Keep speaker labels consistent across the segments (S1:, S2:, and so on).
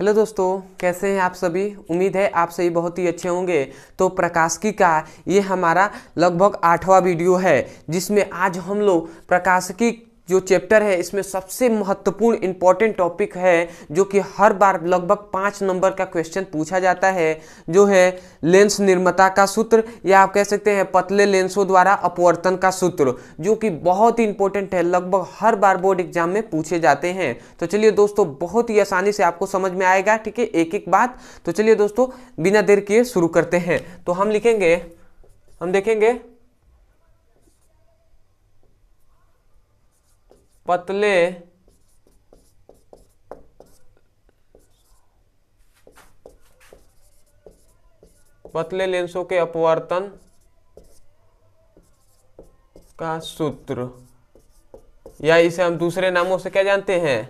S1: hello दोस्तों कैसे हैं आप सभी उम्मीद है आप सभी बहुत ही अच्छे होंगे तो प्रकाशकी का ये हमारा लगभग आठवां वीडियो है जिसमें आज हम लोग प्रकाशिकी जो चैप्टर है इसमें सबसे महत्वपूर्ण इंपॉर्टेंट टॉपिक है जो कि हर बार लगभग पाँच नंबर का क्वेश्चन पूछा जाता है जो है लेंस निर्माता का सूत्र या आप कह सकते हैं पतले लेंसों द्वारा अपवर्तन का सूत्र जो कि बहुत ही इंपॉर्टेंट है लगभग हर बार बोर्ड एग्जाम में पूछे जाते हैं तो चलिए दोस्तों बहुत ही आसानी से आपको समझ में आएगा ठीक है एक एक बात तो चलिए दोस्तों बिना देर किए शुरू करते हैं तो हम लिखेंगे हम देखेंगे पतले पतले लेंसों के अपवर्तन का सूत्र या इसे हम दूसरे नामों से क्या जानते हैं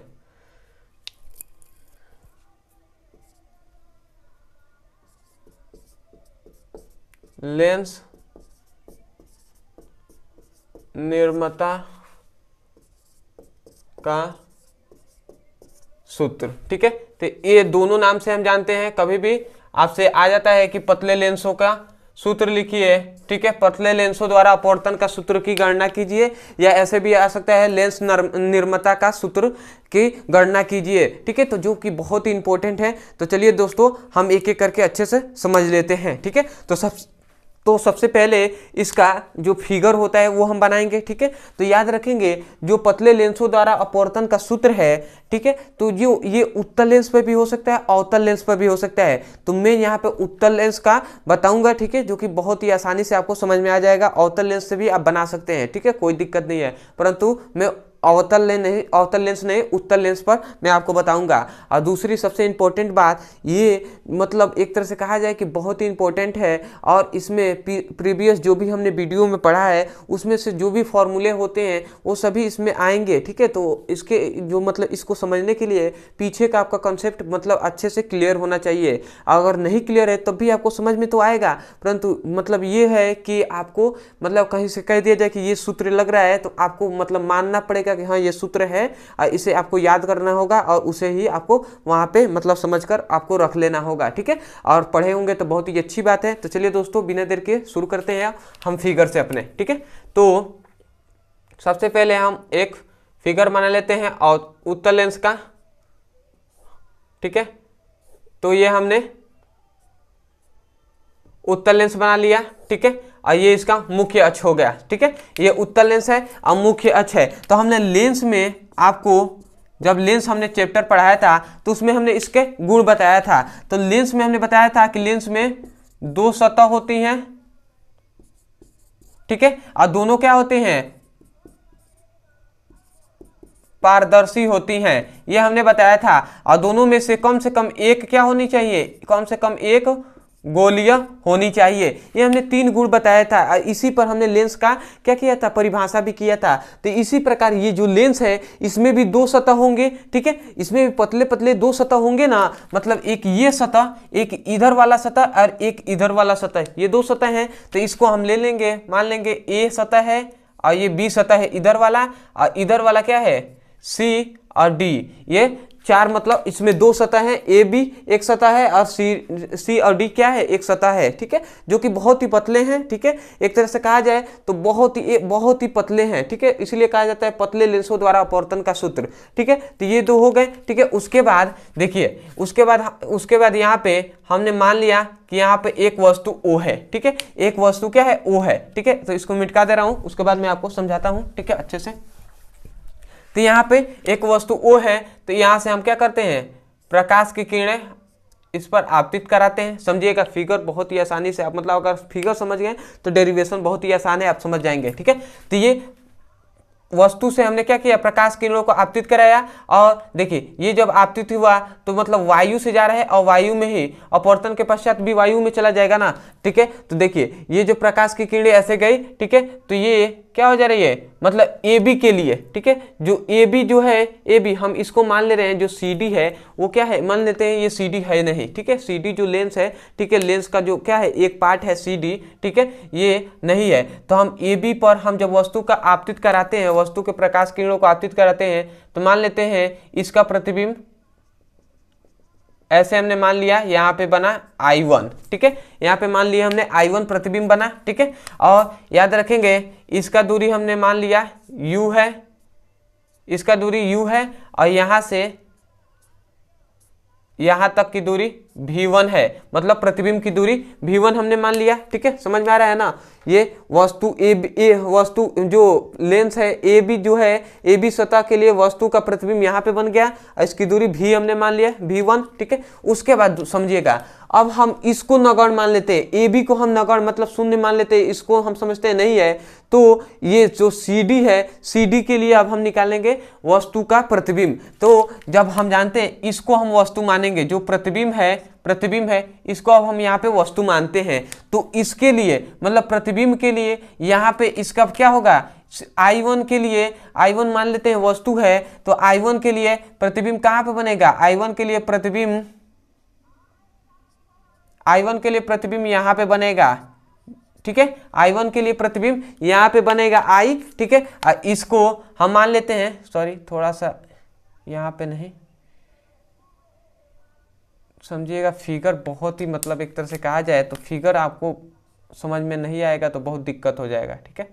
S1: लेंस निर्माता का सूत्र ठीक है तो ये दोनों नाम से हम जानते हैं कभी भी आपसे आ जाता है कि पतले लेंसों का सूत्र लिखिए ठीक है पतले लेंसों द्वारा अपवर्तन का सूत्र की गणना कीजिए या ऐसे भी आ सकता है लेंस निर्मता का सूत्र की गणना कीजिए ठीक है तो जो कि बहुत ही इंपॉर्टेंट है तो चलिए दोस्तों हम एक एक करके अच्छे से समझ लेते हैं ठीक है तो सब तो सबसे पहले इसका जो फिगर होता है वो हम बनाएंगे ठीक है तो याद रखेंगे जो पतले लेंसों द्वारा अपवर्तन का सूत्र है ठीक है तो जो ये उत्तर लेंस पर भी हो सकता है अवतल लेंस पर भी हो सकता है तो मैं यहाँ पे उत्तर लेंस का बताऊंगा ठीक है जो कि बहुत ही आसानी से आपको समझ में आ जाएगा अवतल लेंस से भी आप बना सकते हैं ठीक है कोई दिक्कत नहीं है परंतु मैं अवतल लेंस नहीं अवतल लेंस नहीं उत्तल लेंस पर मैं आपको बताऊंगा और दूसरी सबसे इम्पोर्टेंट बात ये मतलब एक तरह से कहा जाए कि बहुत ही इम्पोर्टेंट है और इसमें प्रीवियस जो भी हमने वीडियो में पढ़ा है उसमें से जो भी फॉर्मूले होते हैं वो सभी इसमें आएंगे ठीक है तो इसके जो मतलब इसको समझने के लिए पीछे का आपका कॉन्सेप्ट मतलब अच्छे से क्लियर होना चाहिए अगर नहीं क्लियर है तब भी आपको समझ में तो आएगा परंतु मतलब ये है कि आपको मतलब कहीं से कह दिया जाए कि ये सूत्र लग रहा है तो आपको मतलब मानना पड़ेगा जाएगा कि हाँ ये सूत्र है इसे आपको याद करना होगा और उसे ही आपको वहाँ पे मतलब समझकर आपको रख लेना होगा ठीक है और पढ़े होंगे तो बहुत ही अच्छी बात है तो चलिए दोस्तों बिना देर के शुरू करते हैं हम फिगर से अपने ठीक है तो सबसे पहले हम एक फिगर बना लेते हैं और उत्तर लेंस का ठीक है तो ये हमने उत्तर लेंस बना लिया ठीक है और ये इसका मुख्य अक्ष हो गया ठीक है ये उत्तर लेंस है और मुख्य अक्ष है तो हमने लेंस में आपको जब लेंस हमने चैप्टर पढ़ाया था तो उसमें हमने इसके गुण बताया था तो लेंस में हमने बताया था कि लेंस में दो सतह होती हैं ठीक है और दोनों क्या होते हैं पारदर्शी होती हैं ये हमने बताया था और दोनों में से कम से कम एक क्या होनी चाहिए कम से कम एक गोलीय होनी चाहिए ये हमने तीन गुण बताया था इसी पर हमने लेंस का क्या किया था परिभाषा भी किया था तो इसी प्रकार ये जो लेंस है इसमें भी दो सतह होंगे ठीक है इसमें भी पतले पतले दो सतह होंगे ना मतलब एक ये सतह एक इधर वाला सतह और एक इधर वाला सतह ये दो सतह हैं तो इसको हम ले लेंगे मान लेंगे ए सतह है और ये बी सतह है इधर वाला और इधर वाला क्या है सी और डी ये चार मतलब इसमें दो सतह हैं ए बी एक सतह है और सी सी और डी क्या है एक सतह है ठीक है जो कि बहुत ही पतले हैं ठीक है एक तरह से कहा जाए तो बहुत ही बहुत ही पतले हैं ठीक है इसीलिए कहा जाता है पतले लेंसों द्वारा अपवर्तन का सूत्र ठीक है तो ये दो हो गए ठीक है उसके बाद देखिए उसके बाद उसके बाद यहाँ पे हमने मान लिया कि यहाँ पे एक वस्तु ओ है ठीक है एक वस्तु क्या है ओ है ठीक है तो इसको मिटका दे रहा हूँ उसके बाद मैं आपको समझाता हूँ ठीक है अच्छे से तो यहाँ पे एक वस्तु ओ है तो यहाँ से हम क्या करते हैं प्रकाश की किरणें इस पर आपतित कराते हैं समझिएगा फिगर बहुत ही आसानी से आप मतलब अगर फिगर समझ गए तो डेरिवेशन बहुत ही आसान है आप समझ जाएंगे ठीक है तो ये वस्तु से हमने क्या किया प्रकाश किरणों को आपतित कराया और देखिए ये जब आपतित हुआ तो मतलब वायु से जा रहा है और वायु में ही अपवर्तन के पश्चात भी वायु में चला जाएगा ना ठीक है तो देखिए ये जो प्रकाश की किरणें ऐसे गई ठीक है तो ये क्या हो जा रही है मतलब ए बी के लिए ठीक है जो ए बी जो है ए बी हम इसको मान ले रहे हैं जो सी डी है वो क्या है मान लेते हैं ये सी डी है नहीं ठीक है सी डी जो लेंस है ठीक है लेंस का जो क्या है एक पार्ट है सी डी ठीक है ये नहीं है तो हम ए बी पर हम जब वस्तु का आपतित कराते हैं वस्तु के प्रकाश किरणों को आपतित कराते हैं तो मान लेते हैं इसका प्रतिबिंब ऐसे हमने मान लिया यहाँ पे बना I1 ठीक है यहाँ पे मान लिया हमने I1 प्रतिबिंब बना ठीक है और याद रखेंगे इसका दूरी हमने मान लिया U है इसका दूरी U है और यहाँ से यहाँ तक की दूरी भी वन है मतलब प्रतिबिंब की दूरी भी वन हमने मान लिया ठीक है समझ में आ रहा है ना ये वस्तु ए ए वस्तु जो लेंस है ए बी जो है ए बी सतह के लिए वस्तु का प्रतिबिंब यहाँ पे बन गया इसकी दूरी भी हमने मान लिया भी वन ठीक है उसके बाद समझिएगा अब हम इसको नगण मान लेते हैं ए बी को हम नगण मतलब शून्य मान लेते हैं इसको हम समझते हैं नहीं है तो ये जो सी डी है सी डी के लिए अब हम निकालेंगे वस्तु का प्रतिबिंब तो जब हम जानते हैं इसको हम वस्तु मानेंगे जो प्रतिबिंब है प्रतिबिंब है इसको अब हम यहाँ पे वस्तु मानते हैं तो इसके लिए मतलब प्रतिबिंब के लिए यहाँ पे इसका क्या होगा I1 के लिए I1 मान लेते हैं वस्तु है तो I1 के लिए प्रतिबिंब कहाँ पे बनेगा I1 के लिए प्रतिबिंब I1 के लिए प्रतिबिंब यहाँ पे बनेगा ठीक है I1 के लिए प्रतिबिंब यहाँ पे बनेगा आई ठीक है इसको हम मान लेते हैं सॉरी थोड़ा सा यहाँ पे नहीं समझिएगा फिगर बहुत ही मतलब एक तरह से कहा जाए तो फिगर आपको समझ में नहीं आएगा तो बहुत दिक्कत हो जाएगा ठीक है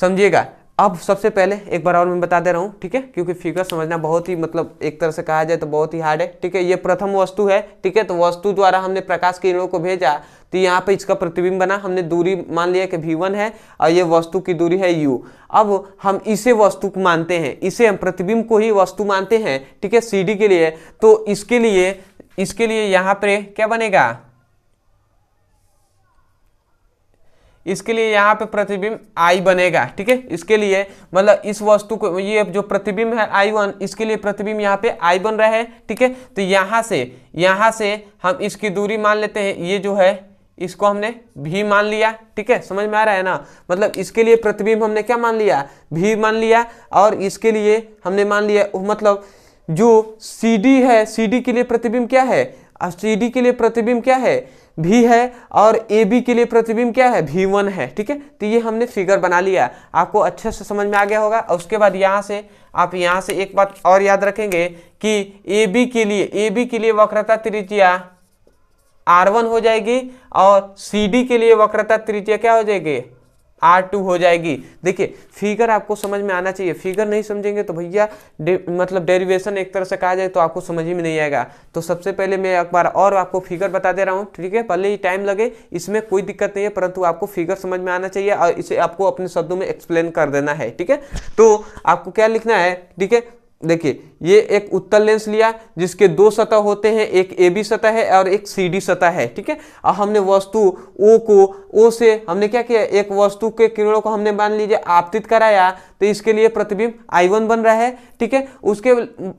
S1: समझिएगा अब सबसे पहले एक बार और मैं बता दे रहा हूँ ठीक है क्योंकि फिगर समझना बहुत ही मतलब एक तरह से कहा जाए तो बहुत ही हार्ड है ठीक है ये प्रथम वस्तु है ठीक है तो वस्तु द्वारा हमने प्रकाश किरणों को भेजा तो यहाँ पे इसका प्रतिबिंब बना हमने दूरी मान लिया कि भी वन है और ये वस्तु की दूरी है यू अब हम इसे वस्तु को मानते हैं इसे हम प्रतिबिंब को ही वस्तु मानते हैं ठीक है सी के लिए तो इसके लिए इसके लिए यहाँ पर क्या बनेगा इसके लिए यहाँ पे प्रतिबिंब आई बनेगा ठीक है इसके लिए मतलब इस वस्तु को ये जो प्रतिबिंब है आई वन इसके लिए प्रतिबिंब यहाँ पे आई बन रहा है ठीक है तो यहाँ से यहाँ से हम इसकी दूरी मान लेते हैं ये जो है इसको हमने भी मान लिया ठीक है समझ में आ रहा है ना मतलब इसके लिए प्रतिबिंब हमने क्या मान लिया भी मान लिया और इसके लिए हमने मान लिया मतलब जो सी डी है सी डी के लिए प्रतिबिंब क्या है सी डी के लिए प्रतिबिंब क्या है भी है और ए बी के लिए प्रतिबिंब क्या है भी वन है ठीक है तो ये हमने फिगर बना लिया आपको अच्छे से समझ में आ गया होगा और उसके बाद यहाँ से आप यहाँ से एक बात और याद रखेंगे कि ए बी के लिए ए बी के लिए वक्रता त्रिज्या आर वन हो जाएगी और सी डी के लिए वक्रता त्रिज्या क्या हो जाएगी आर टू हो जाएगी देखिए फिगर आपको समझ में आना चाहिए फिगर नहीं समझेंगे तो भैया दे, मतलब डेरिवेशन एक तरह से कहा जाए तो आपको समझ ही में नहीं आएगा तो सबसे पहले मैं एक बार और आपको फिगर बता दे रहा हूँ ठीक है पहले ही टाइम लगे इसमें कोई दिक्कत नहीं है परंतु आपको फिगर समझ में आना चाहिए और इसे आपको अपने शब्दों में एक्सप्लेन कर देना है ठीक है तो आपको क्या लिखना है ठीक है देखिए ये एक उत्तल लेंस लिया जिसके दो सतह होते हैं एक ए बी सतह है और एक सी डी सतह है ठीक है और हमने वस्तु ओ को ओ से हमने क्या किया एक वस्तु के किरणों को हमने मान लीजिए आपतित कराया तो इसके लिए प्रतिबिंब आई वन बन रहा है ठीक है उसके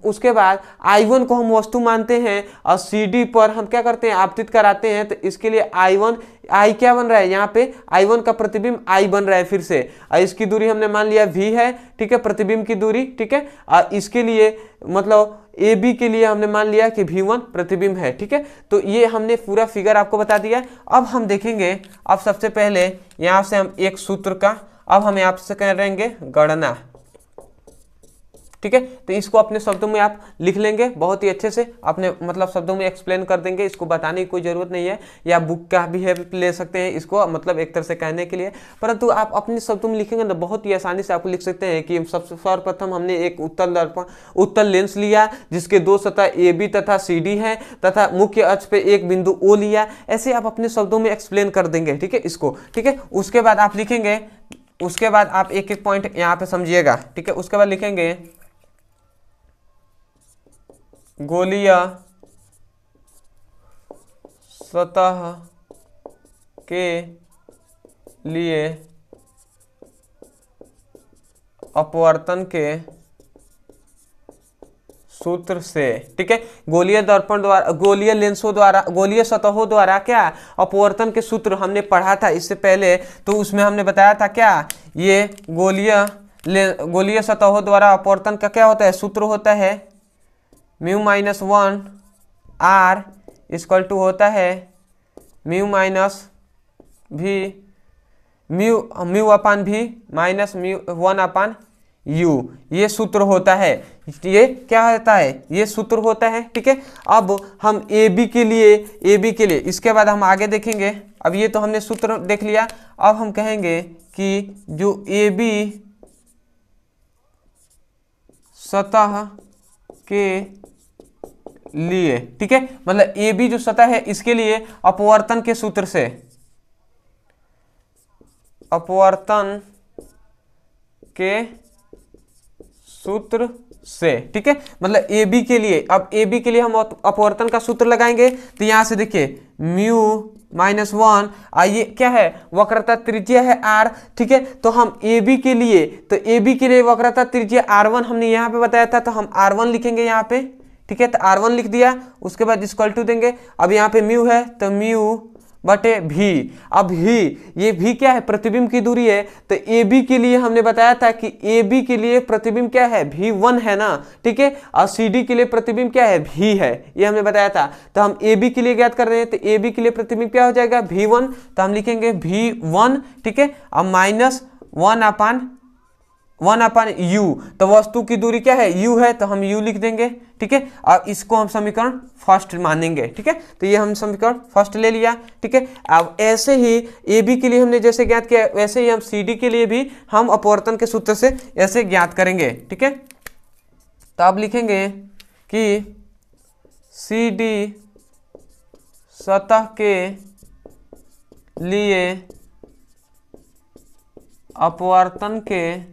S1: उसके बाद आई वन को हम वस्तु मानते हैं और सी डी पर हम क्या करते हैं आपतित कराते हैं तो इसके लिए आई वन आई क्या बन रहा है यहाँ पे आई वन का प्रतिबिंब आई बन रहा है फिर से इसकी दूरी हमने मान लिया वी है ठीक है प्रतिबिंब की दूरी ठीक है और इसके लिए मतलब ए बी के लिए हमने मान लिया कि वी वन प्रतिबिंब है ठीक है तो ये हमने पूरा फिगर आपको बता दिया है अब हम देखेंगे अब सबसे पहले यहाँ से हम एक सूत्र का अब हम यहाँ से करेंगे गणना ठीक है तो इसको अपने शब्दों में आप लिख लेंगे बहुत ही अच्छे से अपने मतलब शब्दों में एक्सप्लेन कर देंगे इसको बताने की कोई ज़रूरत नहीं है या बुक का भी हेल्प ले सकते हैं इसको मतलब एक तरह से कहने के लिए परंतु आप अपने शब्दों में लिखेंगे ना बहुत ही आसानी से आप लिख सकते हैं कि सबसे सर्वप्रथम हमने एक उत्तल दर्पण उत्तल लेंस लिया जिसके दो सतह ए बी तथा सी डी है तथा मुख्य अक्ष पे एक बिंदु ओ लिया ऐसे आप अपने शब्दों में एक्सप्लेन कर देंगे ठीक है इसको ठीक है उसके बाद आप लिखेंगे उसके बाद आप एक एक पॉइंट यहाँ पे समझिएगा ठीक है उसके बाद लिखेंगे गोलियां सतह के लिए अपवर्तन के सूत्र से ठीक है गोलीय दर्पण द्वारा गोलीय लेंसों द्वारा गोलीय सतहों द्वारा क्या अपवर्तन के सूत्र हमने पढ़ा था इससे पहले तो उसमें हमने बताया था क्या ये गोलीय गोलीय सतहों द्वारा अपवर्तन का क्या होता है सूत्र होता है mu minus one R equal to होता है mu minus V mu mu upon V minus mu one upon U ये सूत्र होता है ये क्या होता है ये सूत्र होता है ठीक है अब हम ए बी के लिए ए बी के लिए इसके बाद हम आगे देखेंगे अब ये तो हमने सूत्र देख लिया अब हम कहेंगे कि जो ए बी सतह के लिए ठीक है मतलब ए बी जो सतह है इसके लिए अपवर्तन के सूत्र से अपवर्तन के सूत्र से ठीक है मतलब ए बी के लिए अब ए बी के लिए हम अपवर्तन का सूत्र लगाएंगे तो यहां से देखिए म्यू माइनस वन आइए क्या है वक्रता त्रिज्या है आर ठीक है तो हम ए बी के लिए तो ए बी के लिए वक्रता त्रिज्या आर वन हमने यहां पे बताया था तो हम आर वन लिखेंगे यहां पे ठीक है तो आर वन लिख दिया उसके बाद इसक्वल टू देंगे अब यहाँ पे म्यू है तो म्यू बटे भी अब ही ये भी क्या है प्रतिबिंब की दूरी है तो ए बी के लिए हमने बताया था कि ए बी के लिए प्रतिबिंब क्या है भी वन है ना ठीक है और सी डी के लिए प्रतिबिंब क्या है भी है ये हमने बताया था तो हम ए बी के लिए ज्ञात कर रहे हैं तो ए बी के लिए प्रतिबिंब क्या हो जाएगा भी वन तो हम लिखेंगे भी वन ठीक है अब minus one upon one upon U तो वस्तु की दूरी क्या है यू है तो हम यू लिख देंगे ठीक है और इसको हम समीकरण फर्स्ट मानेंगे ठीक है तो ये हम समीकरण फर्स्ट ले लिया ठीक है अब ऐसे ही ए बी के लिए हमने जैसे ज्ञात किया वैसे ही हम सी डी के लिए भी हम अपवर्तन के सूत्र से ऐसे ज्ञात करेंगे ठीक है तो आप लिखेंगे कि सी डी सतह के लिए अपवर्तन के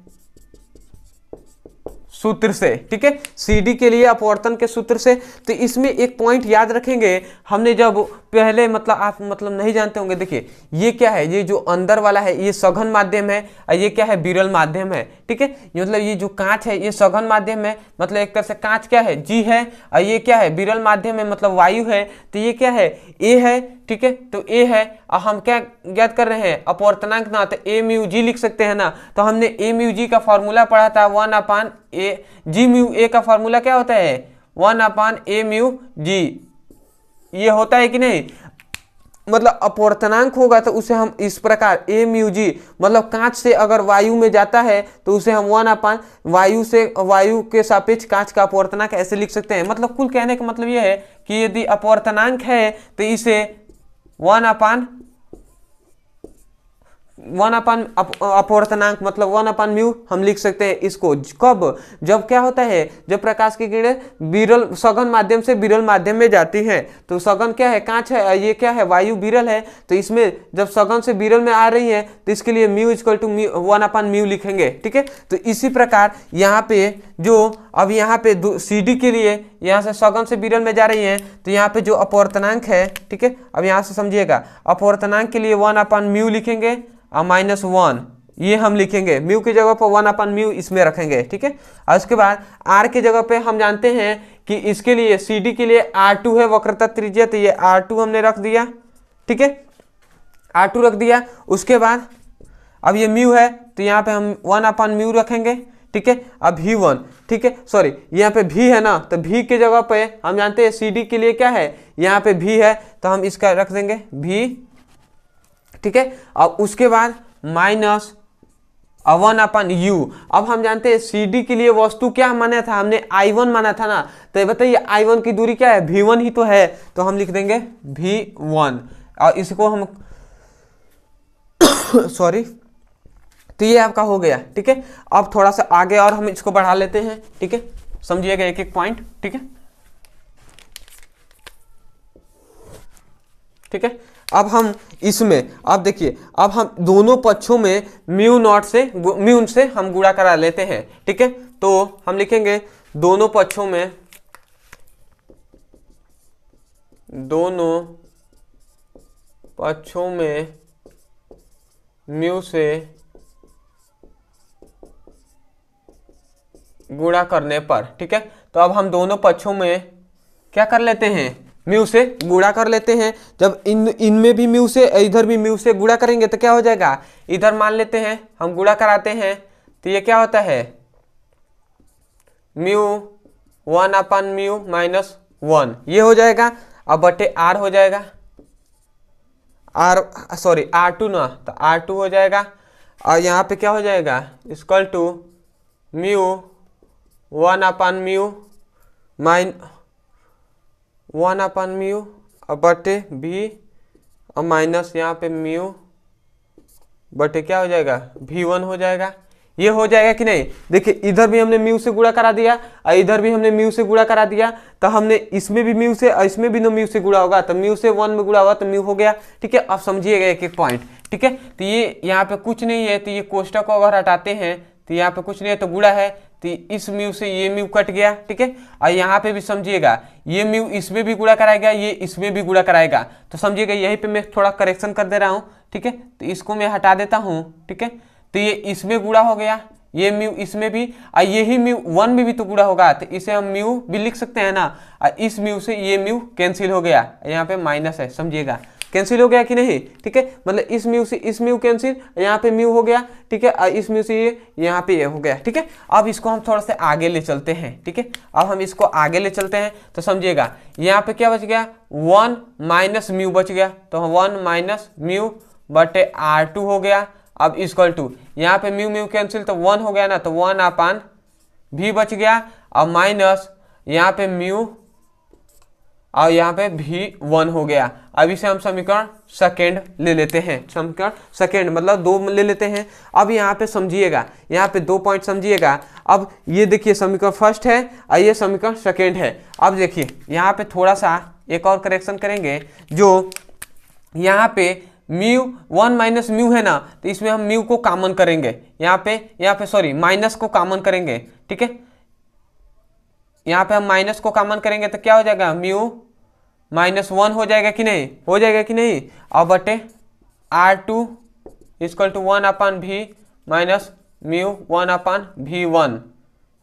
S1: सूत्र से ठीक है सीडी के लिए अपवर्तन के सूत्र से तो इसमें एक पॉइंट याद रखेंगे हमने जब पहले मतलब आप मतलब नहीं जानते होंगे देखिए ये क्या है ये जो अंदर वाला है ये सघन माध्यम है और ये क्या है विरल माध्यम है ठीक है मतलब ये जो कांच है ये सघन माध्यम है मतलब एक तरह से कांच क्या है जी है और ये क्या है विरल माध्यम है मतलब वायु है तो ये क्या है ए है ठीक है तो ए है और हम क्या ज्ञात कर रहे हैं अपवर्तनांक ना तो ए म्यू जी लिख सकते हैं ना तो हमने ए म्यू जी का फॉर्मूला पढ़ा था one upon A G mu A का फॉर्मूला क्या होता है वन अपान ए म्यू जी ये होता है कि नहीं मतलब अपवर्तनांक होगा तो उसे हम इस प्रकार ए म्यू जी मतलब कांच से अगर वायु में जाता है तो उसे हम वन अपान वायु से वायु के सापेक्ष कांच का अपवर्तनांक ऐसे लिख सकते हैं मतलब कुल कहने का मतलब यह है कि यदि अपवर्तनांक है तो इसे 1 upon वन अपन अपवर्तनांक मतलब वन अपन म्यू हम लिख सकते हैं इसको कब जब क्या होता है जब प्रकाश की किरण बिरल सघन माध्यम से बिरल माध्यम में जाती है तो सघन क्या है कांच है ये क्या है वायु बिरल है तो इसमें जब सघन से बिरल में आ रही है तो इसके लिए mu equal to mu one upon mu लिखेंगे ठीक है तो इसी प्रकार यहाँ पे जो अब यहाँ पे सी डी के लिए यहाँ से सघन से बिरल में जा रही है तो यहाँ पे जो अपवर्तनांक है ठीक है अब यहाँ से समझिएगा अपवर्तनांक के लिए वन अपन म्यू लिखेंगे और माइनस वन ये हम लिखेंगे म्यू की जगह पर वन अपन म्यू इसमें रखेंगे ठीक है और उसके बाद आर के जगह पे हम जानते हैं कि इसके लिए सी डी के लिए आर टू है वक्रता त्रिज्या तो ये आर टू हमने रख दिया ठीक है आर टू रख दिया उसके बाद अब ये म्यू है तो यहाँ पे हम वन अपन म्यू रखेंगे ठीक है अब भी वन ठीक है सॉरी यहाँ पे भी है ना तो भी के जगह पे हम जानते हैं सी डी के लिए क्या है यहाँ पे भी है तो हम इसका रख देंगे भी ठीक है और उसके बाद माइनस वन अपन यू अब हम जानते हैं सी डी के लिए वस्तु क्या माना था हमने आई वन माना था ना तो बताइए आई वन की दूरी क्या है भी वन ही तो है तो हम लिख देंगे भी वन और इसको हम सॉरी तो ये आपका हो गया ठीक है अब थोड़ा सा आगे और हम इसको बढ़ा लेते हैं ठीक है समझिएगा एक एक पॉइंट ठीक है ठीक है अब हम इसमें अब देखिए अब हम दोनों पक्षों में म्यू नॉट से म्यू से हम गुड़ा करा लेते हैं ठीक है तो हम लिखेंगे दोनों पक्षों में दोनों पक्षों में म्यू से गुणा करने पर ठीक है तो अब हम दोनों पक्षों में क्या कर लेते हैं म्यू से गुड़ा कर लेते हैं जब इन इनमें भी म्यू से इधर भी म्यू से गुड़ा करेंगे तो क्या हो जाएगा इधर मान लेते हैं हम गुड़ा कराते हैं तो ये क्या होता है mu one upon mu minus one ये हो जाएगा अब बटे आर हो जाएगा आर सॉरी आर टू ना तो आर टू हो जाएगा और यहाँ पे क्या हो जाएगा equal to mu one upon mu minus one upon mu बटे भी और माइनस यहाँ पे म्यू बटे क्या हो जाएगा भी वन हो जाएगा ये हो जाएगा कि नहीं देखिए इधर भी हमने म्यू से गुड़ा करा दिया और इधर भी हमने म्यू से गुड़ा करा दिया तो हमने इसमें भी म्यू से और इसमें भी नो म्यू से गुड़ा होगा तो म्यू से वन में गुड़ा हुआ तो म्यू हो गया ठीक है अब समझिएगा एक एक पॉइंट ठीक है तो ये यहाँ पे कुछ नहीं है तो ये कोष्टक को अगर हटाते हैं तो यहाँ पे कुछ नहीं है तो गुड़ा है तो इस म्यू से ये म्यू कट गया ठीक है और यहाँ पे भी समझिएगा ये म्यू इसमें भी गुड़ा कराएगा ये इसमें भी गुड़ा कराएगा तो समझिएगा यहीं पे मैं थोड़ा करेक्शन कर दे रहा हूँ ठीक है तो इसको मैं हटा देता हूँ ठीक है तो ये इसमें गुड़ा हो गया ये म्यू इसमें भी और यही म्यू वन में भी तो गुड़ा होगा तो इसे हम म्यू भी लिख सकते हैं ना और इस म्यू से ये म्यू कैंसिल हो गया यहाँ पे माइनस है समझिएगा कैंसिल हो गया कि नहीं ठीक है मतलब इस म्यू से इस म्यू कैंसिल यहाँ पे म्यू हो गया ठीक है इस म्यू से ये यहाँ पे ये हो गया ठीक है अब इसको हम थोड़ा सा आगे ले चलते हैं ठीक है अब हम इसको आगे ले चलते हैं तो समझिएगा यहाँ पे क्या बच गया वन माइनस म्यू बच गया तो वन माइनस म्यू बटे आर टू हो गया अब इसक्वल टू यहाँ पे म्यू म्यू कैंसिल तो वन हो गया ना तो वन अपान भी बच गया और माइनस यहाँ पे म्यू और यहाँ पे भी वन हो गया अभी से हम समीकरण सेकेंड ले लेते हैं समीकरण सेकेंड मतलब दो ले लेते हैं अब यहाँ पे समझिएगा यहाँ पे दो पॉइंट समझिएगा अब ये देखिए समीकरण फर्स्ट है और ये समीकरण सेकेंड है अब देखिए यहाँ पे थोड़ा सा एक और करेक्शन करेंगे जो यहाँ पे म्यू वन माइनस म्यू है ना तो इसमें हम म्यू को कामन करेंगे यहाँ पे यहाँ पे सॉरी माइनस को कामन करेंगे ठीक है यहाँ पे हम माइनस को कामन करेंगे तो क्या हो जाएगा म्यू माइनस वन हो जाएगा कि नहीं हो जाएगा कि नहीं और बटे R two equal to one upon V minus mu one upon भी वन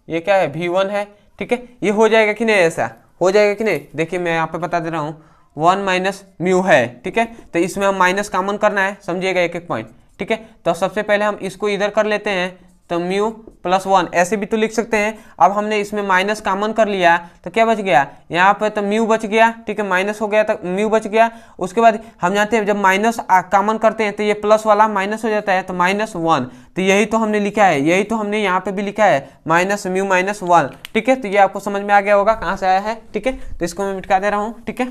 S1: ये क्या है भी वन है ठीक है ये हो जाएगा कि नहीं ऐसा हो जाएगा कि नहीं देखिए मैं यहाँ पे बता दे रहा हूँ वन माइनस म्यू है ठीक है तो इसमें हम माइनस कॉमन करना है समझिएगा एक एक पॉइंट ठीक है तो सबसे पहले हम इसको इधर कर लेते हैं तो म्यू प्लस वन ऐसे भी तो लिख सकते हैं अब हमने इसमें माइनस कॉमन कर लिया तो क्या बच गया यहाँ पर तो म्यू बच गया ठीक है माइनस हो गया तो म्यू बच गया उसके बाद हम जानते हैं जब माइनस कॉमन करते हैं तो ये प्लस वाला माइनस हो जाता है तो माइनस वन तो यही तो हमने लिखा है यही तो हमने यहाँ पे भी लिखा है माइनस म्यू माइनस वन ठीक है तो ये आपको समझ में आ गया होगा कहाँ से आया है ठीक है तो इसको मैं मिटका दे रहा हूँ ठीक है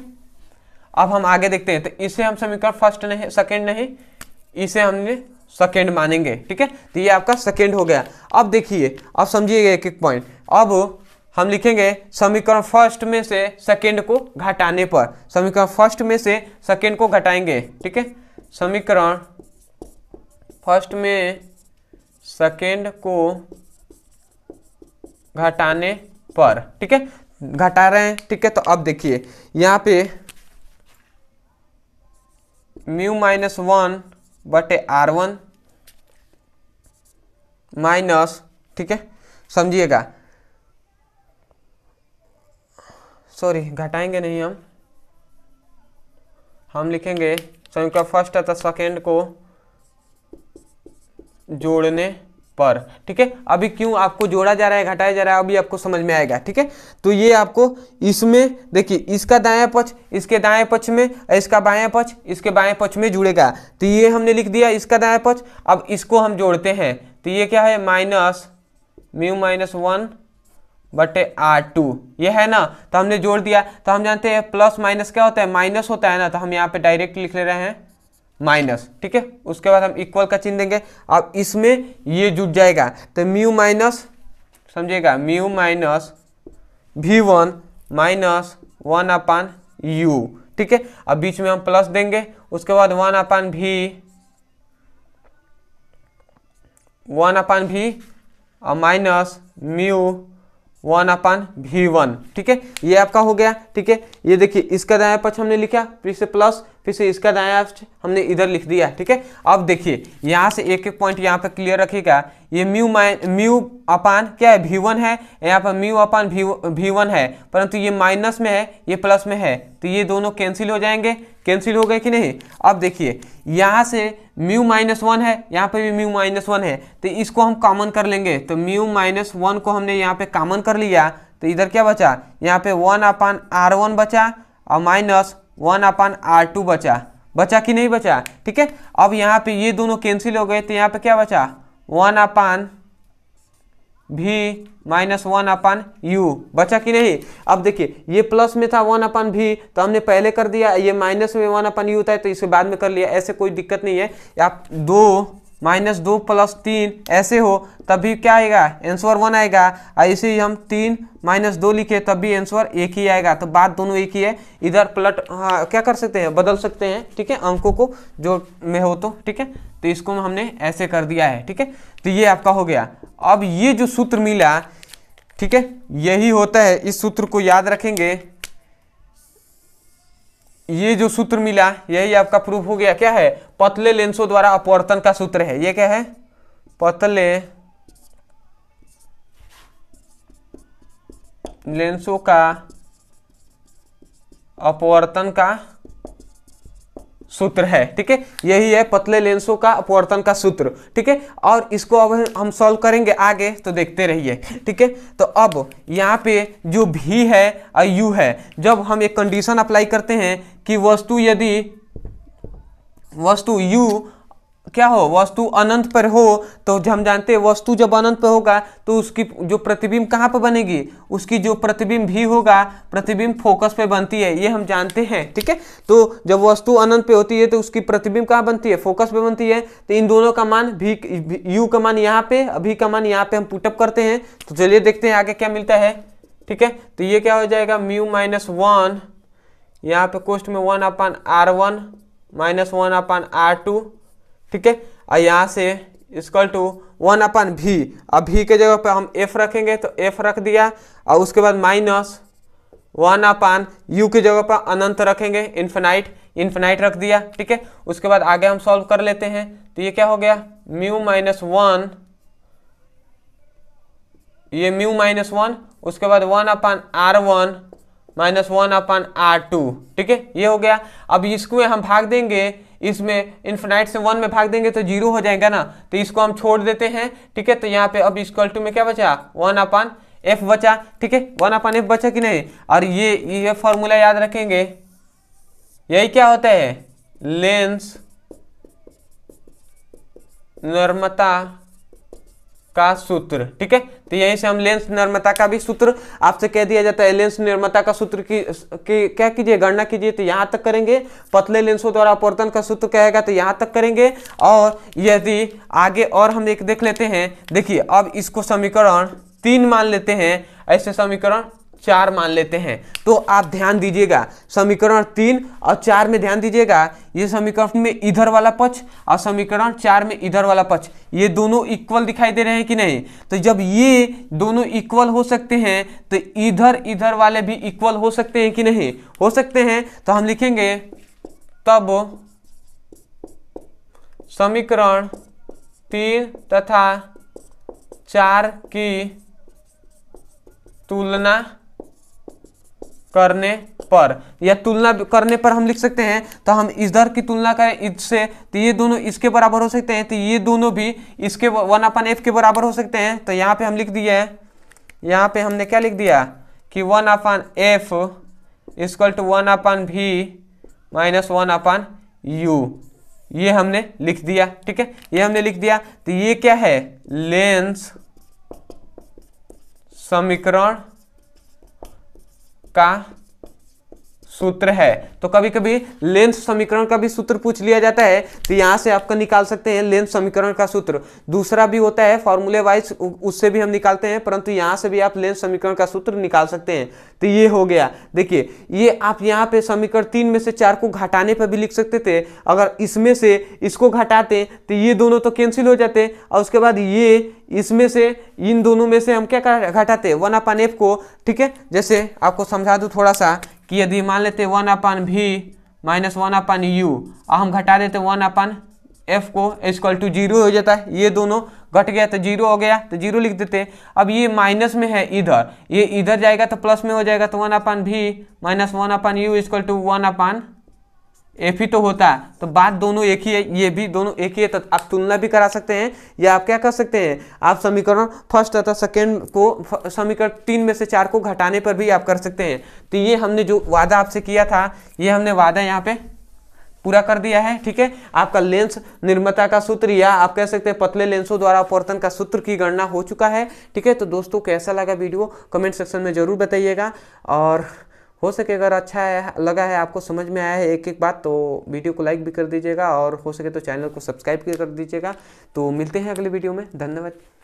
S1: अब हम आगे देखते हैं तो इसे हम समीकरण फर्स्ट नहीं सेकेंड नहीं इसे हमने सेकेंड मानेंगे ठीक है तो ये आपका सेकेंड हो गया अब देखिए अब समझिएगा एक एक पॉइंट अब हम लिखेंगे समीकरण फर्स्ट में से सेकेंड को घटाने पर समीकरण फर्स्ट में से सेकेंड को घटाएंगे ठीक है समीकरण फर्स्ट में सेकेंड को घटाने पर ठीक है घटा रहे हैं ठीक है तो अब देखिए यहाँ पे म्यू माइनस वन बटे आर वन माइनस ठीक है समझिएगा सॉरी घटाएंगे नहीं हम हम लिखेंगे संयुक्त फर्स्ट तथा सेकेंड को जोड़ने पर ठीक है अभी क्यों आपको जोड़ा जा रहा है घटाया जा रहा है अभी आपको समझ में आएगा ठीक है तो ये आपको इसमें देखिए इसका दाया पक्ष इसके दाया पक्ष में इसका बाया पक्ष इसके बाएं पक्ष में जुड़ेगा तो ये हमने लिख दिया इसका दाया पक्ष अब इसको हम जोड़ते हैं तो ये क्या है माइनस म्यू माइनस वन बटे आर टू ये है ना तो हमने जोड़ दिया तो हम जानते हैं प्लस माइनस क्या होता है माइनस होता है ना तो हम यहाँ पे डायरेक्ट लिख ले रहे हैं माइनस ठीक है उसके बाद हम इक्वल का चिन्ह देंगे अब इसमें ये जुट जाएगा तो म्यू माइनस समझिएगा mu minus V one minus one upon U ठीक है अब बीच में हम प्लस देंगे उसके बाद वन अपान भी वन अपान भी और माइनस म्यू वन अपान भी वन ठीक है ये आपका हो गया ठीक है ये देखिए इसका दाया पक्ष हमने लिखा फिर से प्लस फिर से इसका दाया हमने इधर लिख दिया ठीक है अब देखिए यहाँ से एक एक पॉइंट यहाँ पर क्लियर रखिएगा ये म्यू माइन म्यू अपान क्या है भी वन है यहाँ पर म्यू अपान भी वन है परंतु ये माइनस में है ये प्लस में है तो ये दोनों कैंसिल हो जाएंगे कैंसिल हो गए कि नहीं अब देखिए यहाँ से म्यू माइनस वन है यहाँ पर भी म्यू माइनस वन है तो इसको हम कॉमन कर लेंगे तो म्यू माइनस वन को हमने यहाँ पे कॉमन कर लिया तो इधर क्या बचा यहाँ पे वन अपान आर वन बचा और minus one upon R two बचा बचा कि नहीं बचा ठीक है अब यहाँ पे ये दोनों कैंसिल हो गए तो यहाँ पे क्या बचा one upon V minus one upon you बचा कि नहीं अब देखिए ये प्लस में था वन अपान भी तो हमने पहले कर दिया ये माइनस में वन अपान यू था तो इसके बाद में कर लिया ऐसे कोई दिक्कत नहीं है आप दो माइनस दो प्लस तीन ऐसे हो तभी क्या आएगा आंसर वन आएगा ऐसे ही हम तीन माइनस दो लिखे तब भी आंसर एक ही आएगा तो बात दोनों एक ही है इधर प्लट हाँ क्या कर सकते हैं बदल सकते हैं ठीक है अंकों को जो में हो तो ठीक है तो इसको हमने ऐसे कर दिया है ठीक है तो ये आपका हो गया अब ये जो सूत्र मिला ठीक है यही होता है इस सूत्र को याद रखेंगे ये जो सूत्र मिला यही आपका प्रूफ हो गया क्या है पतले लेंसों द्वारा अपवर्तन का सूत्र है ये क्या है पतले लेंसों का अपवर्तन का सूत्र है ठीक है यही है पतले लेंसों का अपवर्तन का सूत्र ठीक है और इसको अब हम सॉल्व करेंगे आगे तो देखते रहिए ठीक है तो अब यहाँ पे जो भी है और यू है जब हम एक कंडीशन अप्लाई करते हैं कि वस्तु यदि वस्तु यू क्या हो वस्तु अनंत पर हो तो हम जानते हैं वस्तु जब अनंत पर होगा तो उसकी जो प्रतिबिंब कहाँ पर बनेगी उसकी जो प्रतिबिंब भी होगा प्रतिबिंब फोकस पे बनती है ये हम जानते हैं ठीक है तो जब वस्तु अनंत पे होती है तो उसकी प्रतिबिंब कहाँ बनती है फोकस पे बनती है तो इन दोनों का मान भी यू का मान यहाँ पे अभी का मान यहाँ पे हम पुटअप करते हैं तो चलिए देखते हैं आगे क्या मिलता है ठीक है तो ये क्या हो जाएगा म्यू माइनस वन यहाँ पे कोस्ट में one upon R one minus one upon R two ठीक है और यहाँ से इसकल टू वन अपन भी अब भी के जगह पे हम एफ रखेंगे तो एफ रख दिया और उसके बाद माइनस वन अपान यू की जगह पर अनंत रखेंगे इन्फेनाइट इन्फेनाइट रख दिया ठीक है उसके बाद आगे हम सॉल्व कर लेते हैं तो ये क्या हो गया म्यू माइनस वन ये म्यू माइनस वन उसके बाद one upon R one minus one upon R two ठीक है ये हो गया अब इसको हम भाग देंगे इसमें इन्फिनाइट से वन में भाग देंगे तो जीरो हो जाएगा ना तो इसको हम छोड़ देते हैं ठीक है तो यहाँ पे अब इसको टू में क्या बचा वन अपन एफ बचा ठीक है वन अपन एफ बचा कि नहीं और ये ये फॉर्मूला याद रखेंगे यही क्या होता है लेंस नर्मता का सूत्र ठीक है तो यहीं से हम लेंस निर्मता का भी सूत्र आपसे कह दिया जाता है लेंस निर्मता का सूत्र की, की क्या कीजिए गणना कीजिए तो यहाँ तक करेंगे पतले लेंसों द्वारा अपवर्तन का सूत्र कहेगा तो यहाँ तक करेंगे और यदि आगे और हम एक देख लेते हैं देखिए अब इसको समीकरण तीन मान लेते हैं ऐसे समीकरण चार मान लेते हैं तो आप ध्यान दीजिएगा समीकरण तीन और चार में ध्यान दीजिएगा ये समीकरण में इधर वाला पक्ष और समीकरण चार में इधर वाला पक्ष ये दोनों इक्वल दिखाई दे रहे हैं कि नहीं तो जब ये दोनों इक्वल हो सकते हैं तो इधर इधर वाले भी इक्वल हो सकते हैं कि नहीं हो सकते हैं तो हम लिखेंगे तब समीकरण तीन तथा चार की तुलना करने पर या तुलना करने पर हम लिख सकते हैं तो हम इधर की तुलना करें इससे तो ये दोनों इसके बराबर हो सकते हैं तो ये दोनों भी इसके वन अपन एफ के बराबर हो सकते हैं तो यहाँ पे हम लिख दिए यहाँ पे हमने क्या लिख दिया कि one upon F equal to one upon V minus one upon you ये हमने लिख दिया ठीक है ये हमने लिख दिया तो ये क्या है लेंस समीकरण का सूत्र है तो कभी कभी लेंथ समीकरण का भी सूत्र पूछ लिया जाता है तो यहाँ से आपका निकाल सकते हैं लेंथ समीकरण का सूत्र दूसरा भी होता है फॉर्मूले वाइज उससे भी हम निकालते हैं परंतु यहाँ से भी आप लेंथ समीकरण का सूत्र निकाल सकते हैं तो ये हो गया देखिए ये आप यहाँ पे समीकरण तीन में से चार को घटाने पर भी लिख सकते थे अगर इसमें से इसको घटाते तो ये दोनों तो कैंसिल हो जाते और उसके बाद ये इसमें से इन दोनों में से हम क्या घटाते वन अपान एफ को ठीक है जैसे आपको समझा दूँ थोड़ा सा कि यदि मान लेते one upon V minus one upon you और हम घटा देते वन अपान एफ को इजक्वल टू जीरो हो जाता है ये दोनों घट गया तो जीरो हो गया तो जीरो लिख देते अब ये माइनस में है इधर ये इधर जाएगा तो प्लस में हो जाएगा तो one upon V minus one upon U equal to one upon F ही तो होता है तो बात दोनों एक ही है ये भी दोनों एक ही है तो आप तुलना भी करा सकते हैं या आप क्या कर सकते हैं आप समीकरण फर्स्ट तथा सेकेंड को समीकरण तीन में से चार को घटाने पर भी आप कर सकते हैं तो ये हमने जो वादा आपसे किया था ये हमने वादा यहाँ पे पूरा कर दिया है ठीक है आपका लेंस निर्मता का सूत्र या आप कह सकते हैं पतले लेंसों द्वारा अपवर्तन का सूत्र की गणना हो चुका है ठीक है तो दोस्तों कैसा लगा वीडियो कमेंट सेक्शन में जरूर बताइएगा और हो सके अगर अच्छा है लगा है आपको समझ में आया है एक एक बात तो वीडियो को लाइक भी कर दीजिएगा और हो सके तो चैनल को सब्सक्राइब भी कर दीजिएगा तो मिलते हैं अगले वीडियो में धन्यवाद